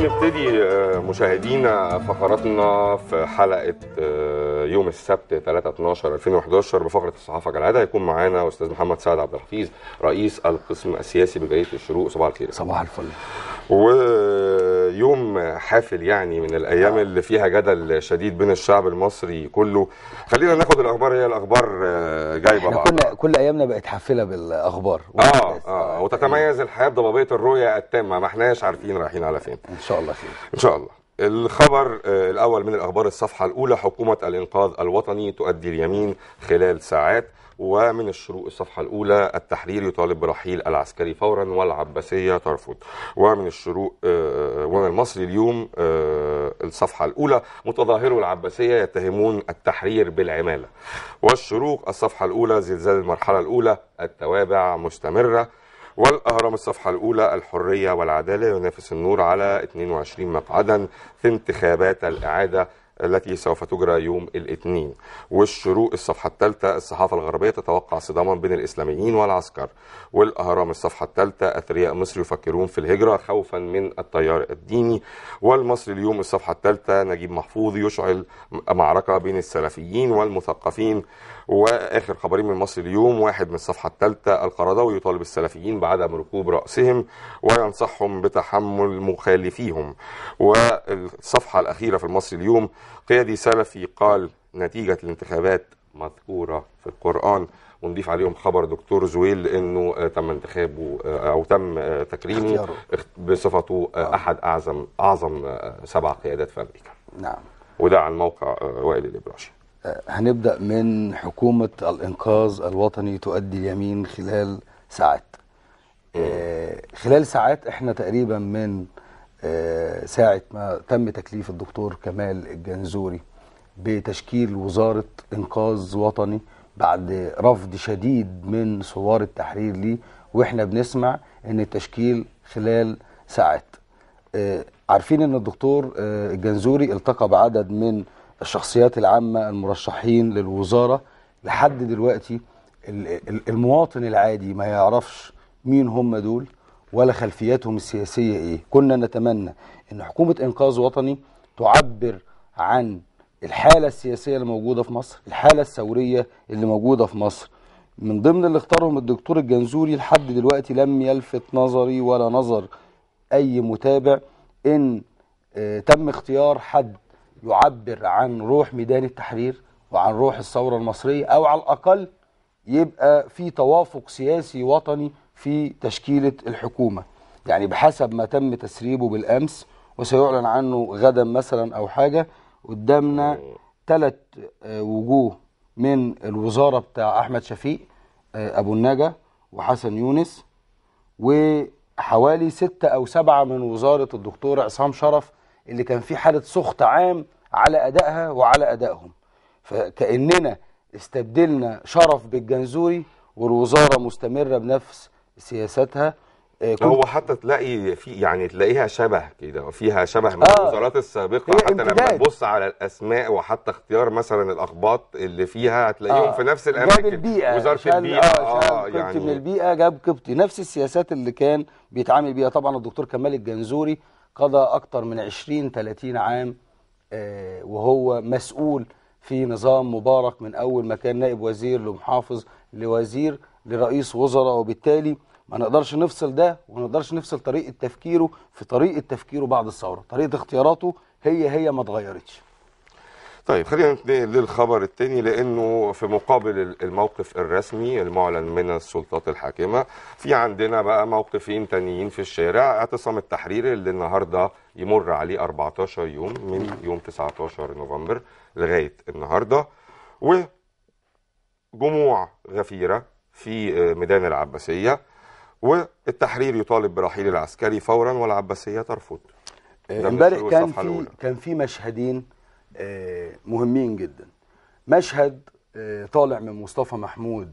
نبتدي آه، مشاهدينا فقراتنا في حلقه آه، يوم السبت 3 12 2011 بفقره الصحافه كالعاده هيكون معانا استاذ محمد سعد عبد الحفيظ رئيس القسم السياسي بجريده الشروق صباح الخير صباح الفل و يوم حافل يعني من الايام آه. اللي فيها جدل شديد بين الشعب المصري كله خلينا ناخد الاخبار هي الاخبار آه، جايبه بعض كل كل ايامنا بقت حافله بالاخبار اه اه يعني وتتميز الحياه بضبابيه الرؤيه التامه ما احناش عارفين رايحين على فين ان شاء الله خير ان شاء الله الخبر آه، الأول من الأخبار الصفحة الأولى حكومة الإنقاذ الوطني تؤدي اليمين خلال ساعات ومن الشروق الصفحة الأولى التحرير يطالب برحيل العسكري فورا والعباسية ترفض ومن الشروق آه، آه، ومن المصري اليوم آه، الصفحة الأولى متظاهرو العباسية يتهمون التحرير بالعمالة والشروق الصفحة الأولى زلزال المرحلة الأولى التوابع مستمرة والأهرام الصفحة الأولى الحرية والعدالة ينافس النور على 22 مقعدا في انتخابات الإعادة التي سوف تجرى يوم الاثنين والشروق الصفحة الثالثة الصحافة الغربية تتوقع صداما بين الإسلاميين والعسكر والأهرام الصفحة الثالثة أثرياء مصر يفكرون في الهجرة خوفا من التيار الديني والمصري اليوم الصفحة الثالثة نجيب محفوظ يشعل معركة بين السلفيين والمثقفين واخر خبرين من مصر اليوم واحد من الصفحه الثالثه القرضاوي يطالب السلفيين بعدم ركوب راسهم وينصحهم بتحمل مخالفيهم والصفحه الاخيره في المصري اليوم قيادي سلفي قال نتيجه الانتخابات مذكوره في القران ونضيف عليهم خبر دكتور زويل انه آه، تم انتخابه آه، او تم آه، تكريمه بصفته احد اعظم اعظم سبع قيادات في امريكا. نعم. وده عن موقع وائل الابراشي. هنبدأ من حكومة الإنقاذ الوطني تؤدي اليمين خلال ساعات آه، خلال ساعات احنا تقريبا من آه، ساعة ما تم تكليف الدكتور كمال الجنزوري بتشكيل وزارة إنقاذ وطني بعد رفض شديد من صور التحرير ليه واحنا بنسمع ان التشكيل خلال ساعات آه، عارفين ان الدكتور الجنزوري التقى بعدد من الشخصيات العامة المرشحين للوزارة لحد دلوقتي المواطن العادي ما يعرفش مين هم دول ولا خلفياتهم السياسية ايه كنا نتمنى ان حكومة انقاذ وطني تعبر عن الحالة السياسية اللي موجودة في مصر الحالة الثورية اللي موجودة في مصر من ضمن اللي اختارهم الدكتور الجنزوري لحد دلوقتي لم يلفت نظري ولا نظر اي متابع ان آه، تم اختيار حد يعبر عن روح ميدان التحرير وعن روح الثورة المصرية أو على الأقل يبقى في توافق سياسي وطني في تشكيلة الحكومة يعني بحسب ما تم تسريبه بالأمس وسيعلن عنه غدا مثلا أو حاجة قدامنا ثلاث آه، وجوه من الوزارة بتاع أحمد شفيق آه، أبو النجا وحسن يونس وحوالي ستة أو سبعة من وزارة الدكتور عصام شرف اللي كان في حالة سخط عام على أدائها وعلى أدائهم فكأننا استبدلنا شرف بالجنزوري والوزارة مستمرة بنفس سياساتها آه، هو حتى تلاقي في يعني تلاقيها شبه كده فيها شبه من آه الوزارات السابقه إيه، حتى امتداد. لما تبص على الاسماء وحتى اختيار مثلا الاخباط اللي فيها هتلاقيهم آه في نفس الاماكن جاب البيئه وزاره البيئه اه, آه يعني من البيئه جاب قبطي نفس السياسات اللي كان بيتعامل بيها طبعا الدكتور كمال الجنزوري قضى أكتر من 20 30 عام آه، وهو مسؤول في نظام مبارك من أول ما كان نائب وزير لمحافظ لوزير لرئيس وزراء وبالتالي ما نقدرش نفصل ده وما نقدرش نفصل طريقة تفكيره في طريقة تفكيره بعد الثورة طريقة اختياراته هي هي ما اتغيرتش طيب خلينا ننتقل للخبر الثاني لانه في مقابل الموقف الرسمي المعلن من السلطات الحاكمه في عندنا بقى موقفين ثانيين في الشارع اعتصام التحرير اللي النهارده يمر عليه 14 يوم من يوم 19 نوفمبر لغايه النهارده وجموع غفيره في آه، ميدان العباسيه والتحرير يطالب برحيل العسكري فورا والعباسيه ترفض امبارح كان في كان في مشهدين مهمين جدا مشهد آه، طالع من مصطفى محمود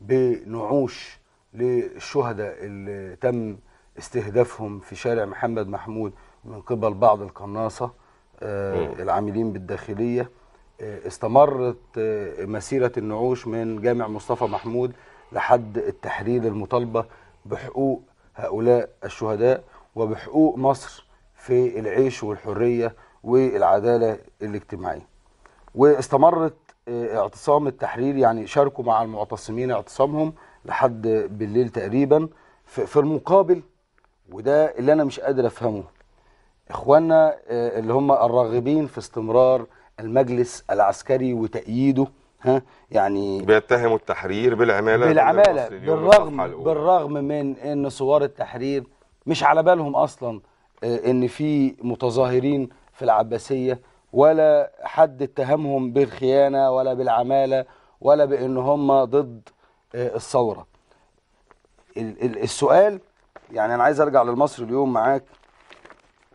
بنعوش للشهداء اللي تم استهدافهم في شارع محمد محمود من قبل بعض القناصة آه، العاملين بالداخلية آه، استمرت مسيرة النعوش من جامع مصطفى محمود لحد التحرير المطالبة بحقوق هؤلاء الشهداء وبحقوق مصر في العيش والحرية والعدالة الاجتماعية واستمرت آه، اعتصام التحرير يعني شاركوا مع المعتصمين اعتصامهم لحد بالليل تقريبا في المقابل وده اللي انا مش قادر افهمه اخواننا آه، اللي هم الراغبين في استمرار المجلس العسكري وتأييده ها يعني بيتهموا التحرير بالعماله بالعماله بالرغم بالرغم من ان صور التحرير مش على بالهم اصلا آه، ان في متظاهرين في العباسية ولا حد اتهمهم بالخيانة ولا بالعمالة ولا بأن هم ضد آه، الثورة السؤال يعني أنا عايز أرجع للمصري اليوم معاك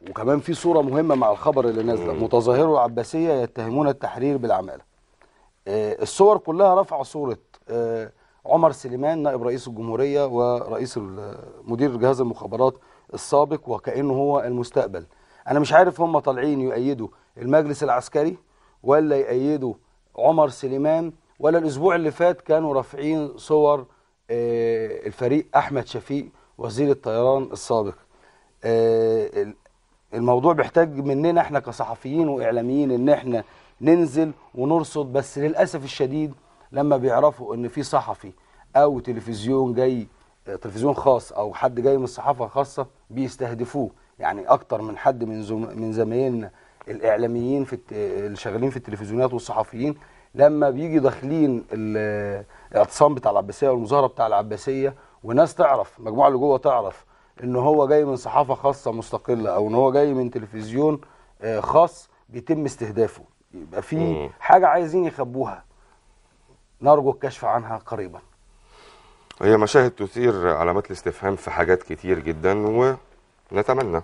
وكمان في صورة مهمة مع الخبر اللي نازله متظاهروا العباسية يتهمون التحرير بالعمالة آه، الصور كلها رفع صورة آه، عمر سليمان نائب رئيس الجمهورية ورئيس مدير جهاز المخابرات السابق وكأنه هو المستقبل انا مش عارف هم طالعين يؤيدوا المجلس العسكري ولا يؤيدوا عمر سليمان ولا الاسبوع اللي فات كانوا رافعين صور آه، الفريق احمد شفيق وزير الطيران السابق آه، الموضوع بيحتاج مننا احنا كصحفيين واعلاميين ان احنا ننزل ونرصد بس للاسف الشديد لما بيعرفوا ان في صحفي او تلفزيون جاي آه، تلفزيون خاص او حد جاي من الصحافه الخاصه بيستهدفوه يعني اكتر من حد من زم... من زمايلنا الاعلاميين في الت... اللي شغالين في التلفزيونات والصحفيين لما بيجي داخلين الاعتصام بتاع العباسيه والمظاهره بتاع العباسيه وناس تعرف مجموعه اللي جوه تعرف ان هو جاي من صحافه خاصه مستقله او ان هو جاي من تلفزيون آه، خاص بيتم استهدافه يبقى في حاجه عايزين يخبوها نرجو الكشف عنها قريبا هي مشاهد تثير علامات الاستفهام في حاجات كتير جدا و نتمنى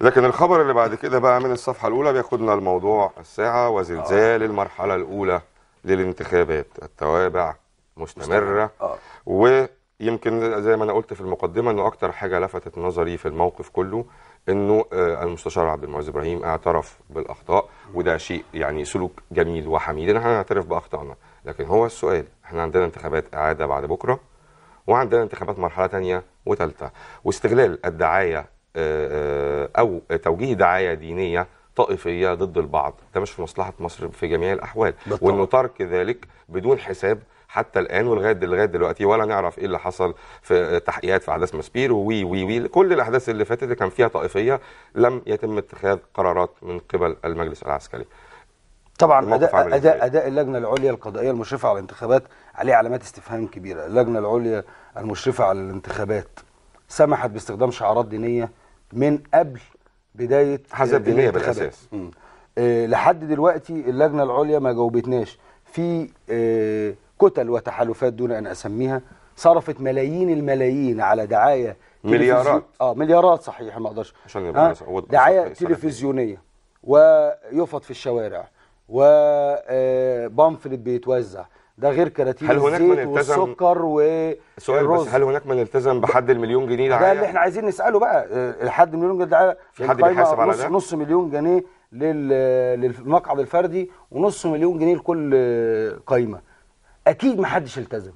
لكن الخبر اللي بعد كده بقى من الصفحة الأولى بياخدنا الموضوع الساعة وزلزال آه. المرحلة الأولى للانتخابات التوابع مستمرة آه. ويمكن زي ما أنا قلت في المقدمة أنه أكتر حاجة لفتت نظري في الموقف كله أنه آه، المستشار عبد المعز إبراهيم اعترف بالأخطاء وده شيء يعني سلوك جميل وحميد إن احنا نعترف بأخطائنا لكن هو السؤال احنا عندنا انتخابات إعادة بعد بكرة وعندنا انتخابات مرحله ثانيه وثالثه واستغلال الدعايه آه، آه، او توجيه دعايه دينيه طائفيه ضد البعض ده مش في مصلحه مصر في جميع الاحوال وانه ترك ذلك بدون حساب حتى الان ولغايه لغايه دلوقتي ولا نعرف ايه اللي حصل في تحقيقات في احداث ماسبير وي وي وي كل الاحداث اللي فاتت اللي كان فيها طائفيه لم يتم اتخاذ قرارات من قبل المجلس العسكري طبعا اداء اداء, أداء اللجنه العليا القضائيه المشرفه على الانتخابات عليه علامات استفهام كبيره اللجنه العليا المشرفه على الانتخابات سمحت باستخدام شعارات دينيه من قبل بدايه حزب دينيه بالاساس آه، لحد دلوقتي اللجنه العليا ما جاوبتناش في آه، كتل وتحالفات دون ان اسميها صرفت ملايين الملايين على دعايه مليارات اه مليارات صحيح ما اقدرش عشان دعايه تلفزيونيه ويفط في الشوارع وبامفلت آه، بيتوزع ده غير كراتين هل هناك الزيت من التزم والسكر سؤال بس هل هناك من التزم بحد المليون جنيه دعايه؟ ده اللي احنا عايزين نساله بقى آه، الحد المليون جنيه دعايه في حد بيحاسب على ده؟ نص مليون جنيه للمقعد الفردي ونص مليون جنيه لكل آه، قايمه اكيد ما حدش التزم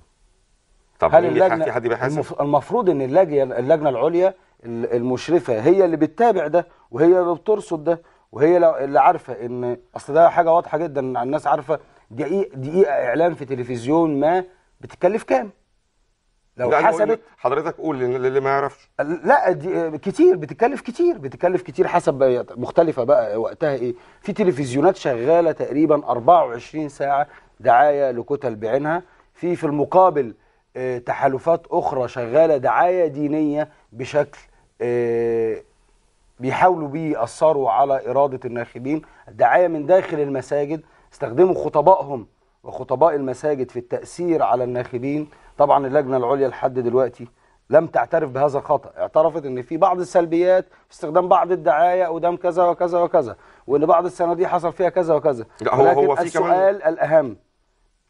طب هل اللجنه في حد بيحاسب؟ المفروض ان اللجنه اللجنه العليا المشرفه هي اللي بتتابع ده وهي اللي بترصد ده وهي اللي عارفه ان اصل ده حاجه واضحه جدا الناس عارفه دقيقه دقيقه اعلان في تلفزيون ما بتتكلف كام لو يعني حسبت حضرتك قول للي ما يعرفش لا دي كتير بتتكلف كتير بتتكلف كتير حسب مختلفه بقى وقتها ايه في تلفزيونات شغاله تقريبا 24 ساعه دعايه لكتل بعينها في في المقابل آه، تحالفات اخرى شغاله دعايه دينيه بشكل آه، بيحاولوا بيه يأثروا على إرادة الناخبين الدعاية من داخل المساجد استخدموا خطبائهم وخطباء المساجد في التأثير على الناخبين طبعا اللجنة العليا لحد دلوقتي لم تعترف بهذا الخطأ اعترفت ان في بعض السلبيات في استخدام بعض الدعاية قدام كذا وكذا وكذا وان بعض الصناديق حصل فيها كذا وكذا هو ولكن هو في السؤال كمان... الأهم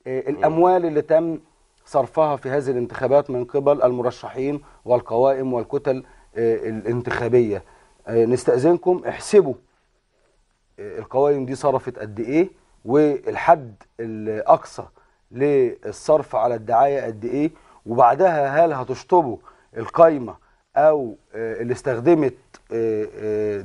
آه، الأموال اللي تم صرفها في هذه الانتخابات من قبل المرشحين والقوائم والكتل آه، الانتخابية آه، نستأذنكم احسبوا آه، القوائم دي صرفت قد ايه والحد الاقصى للصرف على الدعايه قد ايه وبعدها هل هتشطبوا القايمه او آه، اللي استخدمت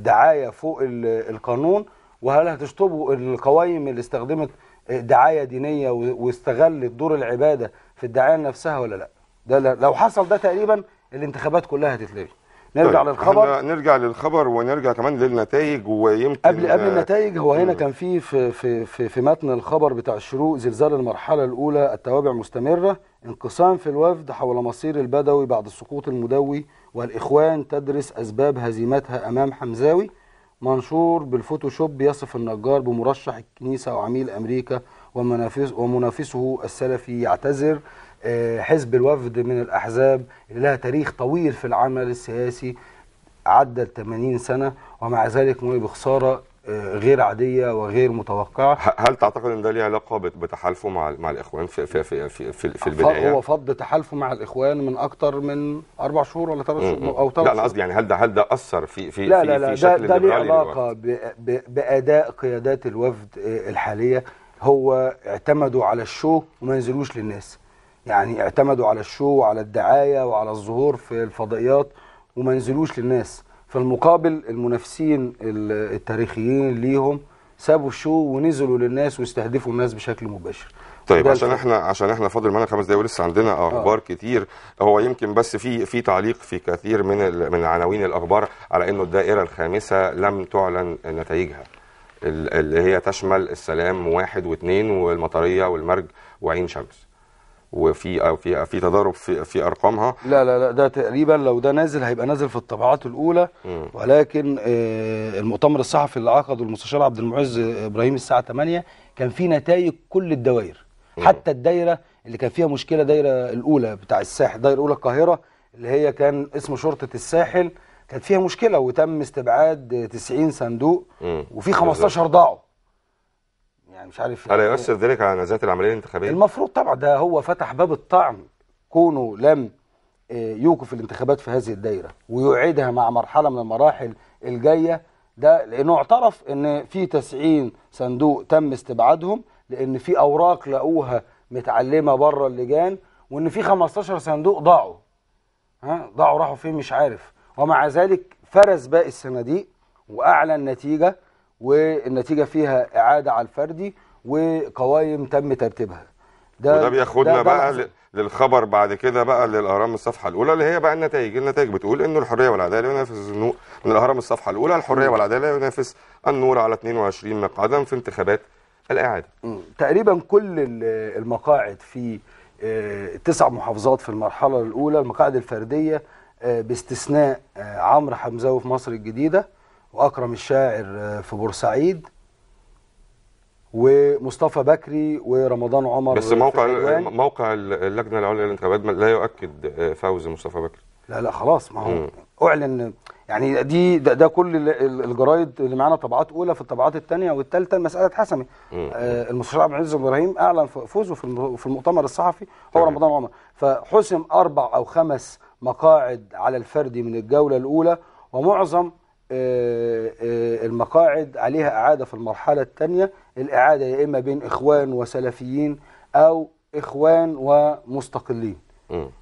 دعايه فوق القانون وهل هتشطبوا القوائم اللي استخدمت دعايه دينيه واستغلت دور العباده في الدعايه نفسها ولا لا ده لو حصل ده تقريبا الانتخابات كلها هتتلغي نرجع طيب للخبر نرجع للخبر ونرجع كمان للنتائج ويمكن قبل قبل النتائج هو هنا كان في في في, في متن الخبر بتاع الشروق زلزال المرحله الاولى التوابع مستمره انقسام في الوفد حول مصير البدوي بعد سقوط المدوي والاخوان تدرس اسباب هزيمتها امام حمزاوي منشور بالفوتوشوب يصف النجار بمرشح الكنيسه وعميل امريكا ومنافسه السلفي يعتذر آه، حزب الوفد من الأحزاب اللي لها تاريخ طويل في العمل السياسي عدى 80 سنة ومع ذلك مر بخسارة آه، غير عادية وغير متوقعة هل تعتقد أن ده ليه علاقة بتحالفه مع مع الإخوان في في في في, في, في البداية؟ هو فض تحالفه مع الإخوان من أكتر من أربع شهور ولا ثلاث شهور أو ثلاث لا أنا قصدي يعني هل ده هل ده أثر في في لا في, لا لا في شكل ده, ده ليه علاقة بأداء قيادات الوفد آه، الحالية هو اعتمدوا على الشو وما ينزلوش للناس يعني اعتمدوا على الشو وعلى الدعايه وعلى الظهور في الفضائيات وما نزلوش للناس في المقابل المنافسين التاريخيين ليهم سابوا الشو ونزلوا للناس واستهدفوا الناس بشكل مباشر طيب عشان احنا عشان احنا فاضل معانا خمس دقايق ولسه عندنا آه. اخبار آه. كتير هو يمكن بس في في تعليق في كثير من من عناوين الاخبار على انه الدائره الخامسه لم تعلن نتائجها اللي هي تشمل السلام واحد واثنين والمطريه والمرج وعين شمس وفي في في تضارب في في ارقامها لا لا لا ده تقريبا لو ده نازل هيبقى نازل في الطبعات الاولى مم. ولكن آه، المؤتمر الصحفي اللي عقده المستشار عبد المعز ابراهيم الساعه 8 كان في نتائج كل الدوائر حتى الدايره اللي كان فيها مشكله دايره الاولى بتاع الساحل الدايره الاولى القاهره اللي هي كان اسم شرطه الساحل كانت فيها مشكله وتم استبعاد 90 صندوق وفي 15 ضاعوا يعني مش عارف الا إيه. يؤثر ذلك على نزاهه العمليه الانتخابيه المفروض طبعا ده هو فتح باب الطعن كونه لم آه، يوقف الانتخابات في هذه الدايره ويعيدها مع مرحله من المراحل الجايه ده لانه اعترف ان في 90 صندوق تم استبعادهم لان في اوراق لقوها متعلمه بره اللجان وان في 15 صندوق ضاعوا ها ضاعوا راحوا فين مش عارف ومع ذلك فرز باقي الصناديق واعلن نتيجه والنتيجه فيها اعاده على الفردي وقوائم تم ترتيبها ده وده بياخدنا ده بقى ده للخبر بعد كده بقى للاهرام الصفحه الاولى اللي هي بقى النتائج، النتائج بتقول انه الحريه والعداله ينافس النور من الاهرام الصفحه الاولى الحريه والعداله ينافس النور على 22 مقعدا في انتخابات الاعاده. تقريبا كل المقاعد في آه، تسع محافظات في المرحله الاولى المقاعد الفرديه آه، باستثناء آه، عمرو حمزاوي في مصر الجديده واكرم الشاعر آه، في بورسعيد ومصطفى بكري ورمضان عمر بس موقع موقع اللجنه العليا للانتخابات لا يؤكد آه، فوز مصطفى بكري لا لا خلاص ما هو اعلن يعني دي ده, ده كل الجرايد اللي معانا طبعات اولى في الطبعات الثانيه والثالثه المساله اتحسمت آه المستشار عبد العزيز ابراهيم اعلن فوزه في في المؤتمر الصحفي هو طيب. رمضان عمر فحسم اربع او خمس مقاعد على الفردي من الجوله الاولى ومعظم آه، آه، المقاعد عليها إعادة في المرحلة الثانية الإعادة يا إما بين إخوان وسلفيين أو إخوان ومستقلين م.